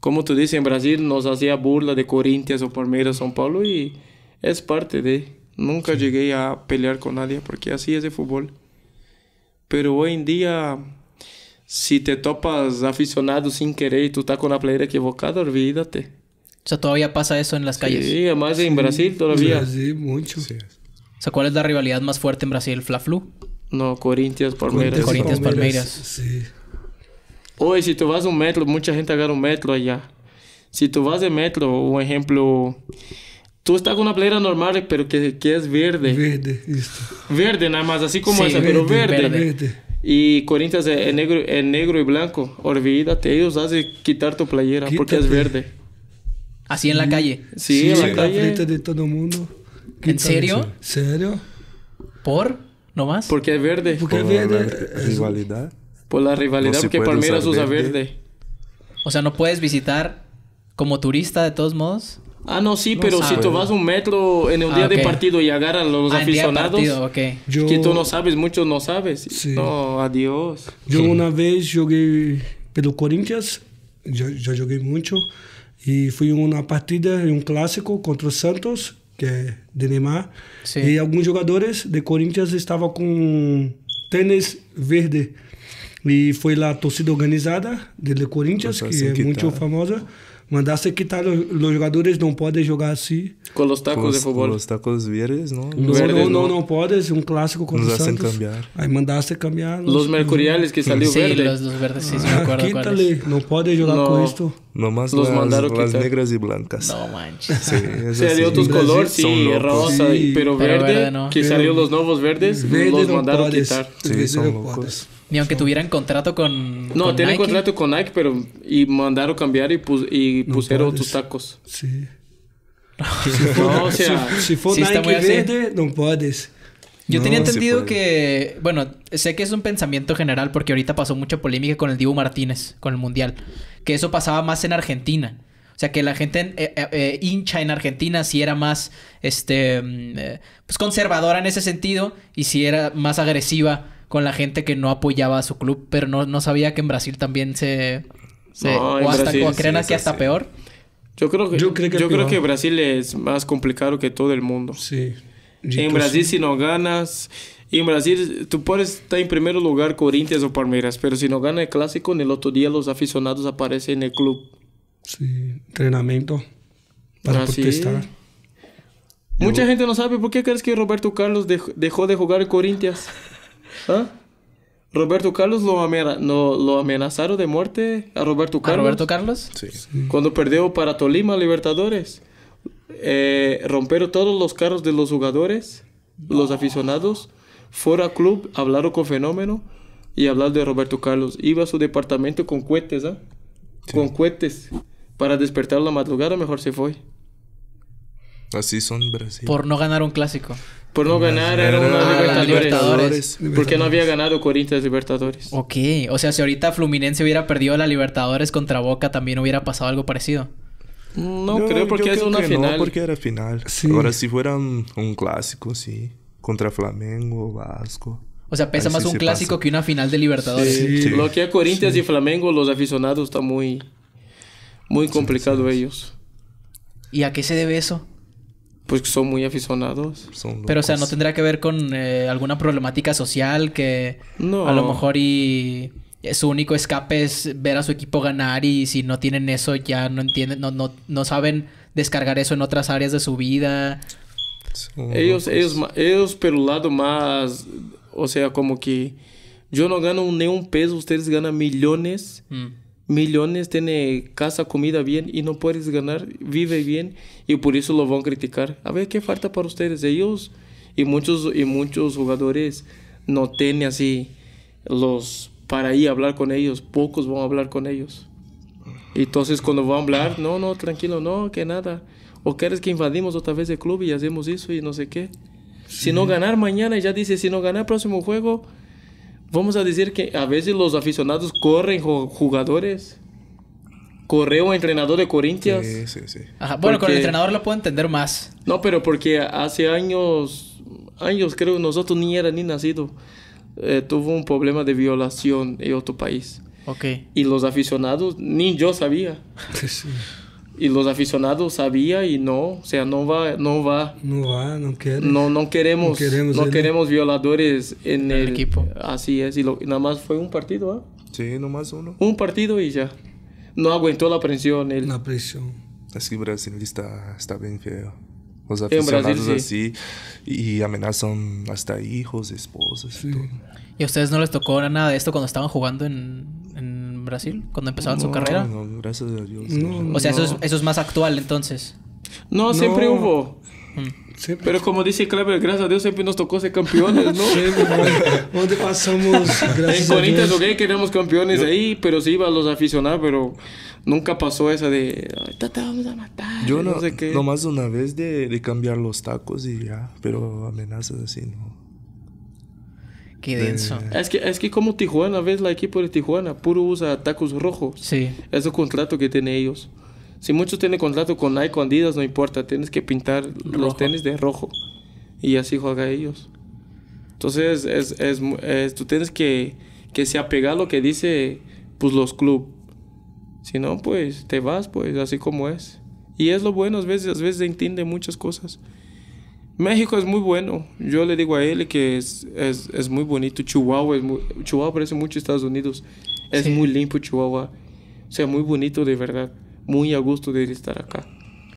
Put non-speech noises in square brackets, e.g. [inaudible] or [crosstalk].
como tú dices, en Brasil nos hacía burla de Corinthians o Palmeiras, São Paulo y es parte de... Nunca llegué a pelear con nadie porque así es de fútbol. Pero hoy en día, si te topas aficionado sin querer y tú estás con la playera equivocada, olvídate. O sea, todavía pasa eso en las calles. Sí, además en Brasil todavía. Sí mucho. O sea, ¿cuál es la rivalidad más fuerte en Brasil? ¿Fla-Flu? No, Corinthians, Palmeiras. Corinthians, Palmeiras. Sí. Hoy, si tú vas a un metro, mucha gente agarra un metro allá. Si tú vas de metro, un ejemplo, tú estás con una playera normal, pero que, es verde. Verde, esto. Verde nada más, así como esa, pero verde. verde. Y Corinthians es negro, negro y blanco. Olvídate, ellos hacen quitar tu playera porque es verde. Así en la mm, calle. Sí, en la calle. de todo el mundo. ¿En serio? ¿En serio? ¿Por? ¿No más? Porque es verde. Porque es verde. Pues por la rivalidad, que porque Palmeiras usa verde. O sea, no puedes visitar como turista de todos modos. Ah, no, sí, pero si tú vas un metro en un ah, ah, día de partido y agarras a los aficionados, que tú no sabes, muchos no sabes. No, adiós. Yo una vez jugué pelo Corinthians, ya jugué mucho, y fui una partida en un clásico contra Santos, que es de Neymar, y algunos jugadores de Corinthians estaban con tenis verde. E foi lá a torcida organizada do Corinthians, que é muito tá. famosa, mandar a quitar os jogadores não podem jogar assim Con los tacos de fútbol. los tacos verdes, ¿no? No, no, no, no puedes. Un clásico um clássico Nos hacen cambiar. mandaste cambiar. Los, los mercuriales que salió sí, verde. los, los verdes, sí, ah, me quítale, não pode jogar no. com los las, mandaron las negras y blancas. No manches. Sí, o [laughs] sea, otros colores, sí, color, sí rosa, pero, verde, que salió los nuevos verdes, los mandaron a quitar. Sí, son locos. Ni aunque tuvieran contrato con. No, con tienen contrato con Nike, pero. Y mandaron cambiar y, y pusieron otros tacos. Sí. Si no, o puedes. Yo tenía entendido que, bueno, sé que es un pensamiento general porque ahorita pasó mucha polémica con el Dibu Martínez, con el Mundial, que eso pasaba más en Argentina. O sea, que la gente eh, eh, eh, hincha en Argentina sí era más, este, mm, pues conservadora en ese sentido y sí era más agresiva con la gente que no apoyaba a su club, pero no, sabía que en Brasil también se... se o hasta, o creen hasta peor. Yo creo que, yo creo Brasil es más complicado que todo el mundo. Sí. en Brasil, si no ganas. En Brasil, tú puedes estar en primer lugar Corinthians o Palmeiras, pero si no gana el clásico, en el otro día los aficionados aparecen en el club. Sí, entrenamiento para Brasil. protestar. Mucha gente no sabe por qué crees que Roberto Carlos dejó de jugar en Corinthians. [laughs] ¿Ah? Roberto Carlos lo, amenazaron de muerte a Roberto Carlos. Roberto Carlos? Sí. Cuando perdió para Tolima Libertadores. Eh, rompieron todos los carros de los jugadores, los aficionados. Fuera club, hablaron con Fenómeno y hablaron de Roberto Carlos. Iba a su departamento con cohetes, ¿ah? Con cohetes. Para despertar la madrugada, mejor se fue. Así son Brasil. Por no ganar un clásico. Por no ganar era una ah, libertadores. Porque no había ganado Corinthians Libertadores. Ok, o sea, si ahorita Fluminense hubiera perdido la Libertadores contra Boca, también hubiera pasado algo parecido. No, creo porque es una final. No, porque era final. Ahora, si fuera un, clásico, sí. Contra Flamengo, Vasco. O sea, pesa más un clásico que una final de Libertadores. Sí, Lo que es Corinthians y Flamengo, los aficionados, están muy, muy complicado ellos. ¿Y a qué se debe eso? Pues son muy aficionados. Pero, o sea, ¿no tendrá que ver con eh, alguna problemática social que a lo mejor y su único escape es ver a su equipo ganar y si no tienen eso ya no entienden, no, no, no saben descargar eso en otras áreas de su vida? ellos, ellos, por un lado más, o sea, como que yo no gano ni un peso, ustedes ganan millones. Mm millones, tiene casa, comida bien y no puedes ganar, vive bien y por eso lo van a criticar. A ver qué falta para ustedes. Ellos y muchos, y muchos jugadores no tienen así los para ir a hablar con ellos, pocos van a hablar con ellos. Entonces cuando van a hablar, no, no, tranquilo, no, que nada. O quieres que invadimos otra vez el club y hacemos eso y no sé qué. Si no ganar mañana, ya dice, si no ganar próximo juego, vamos a decir que a veces los aficionados corren jugadores. Correo entrenador de Corintias. Sí, sí, sí. Ajá. Bueno, con el entrenador lo puedo entender más. No, pero porque hace años, años creo, nosotros ni era ni nacido, eh, tuvo un problema de violación en otro país. Ok. Y los aficionados, ni yo sabía. [laughs] sí y los aficionados sabía y no, o sea, no va, no va. No va, no quiere. No, queremos, no queremos, violadores en el, equipo. Así es, y nada más fue un partido, ¿ah? Sí, nomás uno. Un partido y ya. No aguantó la presión él. La presión. Así Brasil está, está bien feo. Los aficionados así y amenazan hasta hijos, esposas. Y, todo. y a ustedes no les tocó nada de esto cuando estaban jugando en Brasil cuando empezaban su carrera? No, gracias a Dios. o sea, eso es, más actual entonces. No, siempre hubo. Mm. Pero como dice Claver, gracias a Dios siempre nos tocó ser campeones, ¿no? ¿Dónde pasamos? [laughs] Gracias en Corinthians, que queríamos campeones ahí, pero sí iban los aficionados, pero nunca pasó esa de, matar. Yo no, sé qué. más una vez de, de cambiar los tacos y ya, pero amenazas así, ¿no? Qué denso. Es que, es que como Tijuana, ves la equipo de Tijuana, puro usa tacos rojos. Sí. Es el contrato que tienen ellos. Si muchos tienen contrato con Nike, o Adidas, no importa, tienes que pintar los tenis de rojo. Y así juega ellos. Entonces, es, tú tienes que, que se apegar a lo que dice pues, los clubes. Si no, pues te vas, pues así como es. Y es lo bueno, a veces, a veces entiende muchas cosas. México es muy bueno. Yo le digo a él que es, es, muy bonito. Chihuahua, es Chihuahua parece mucho Estados Unidos. Es muy limpio Chihuahua. O sea, muy bonito de verdad. Muy a gusto de estar acá.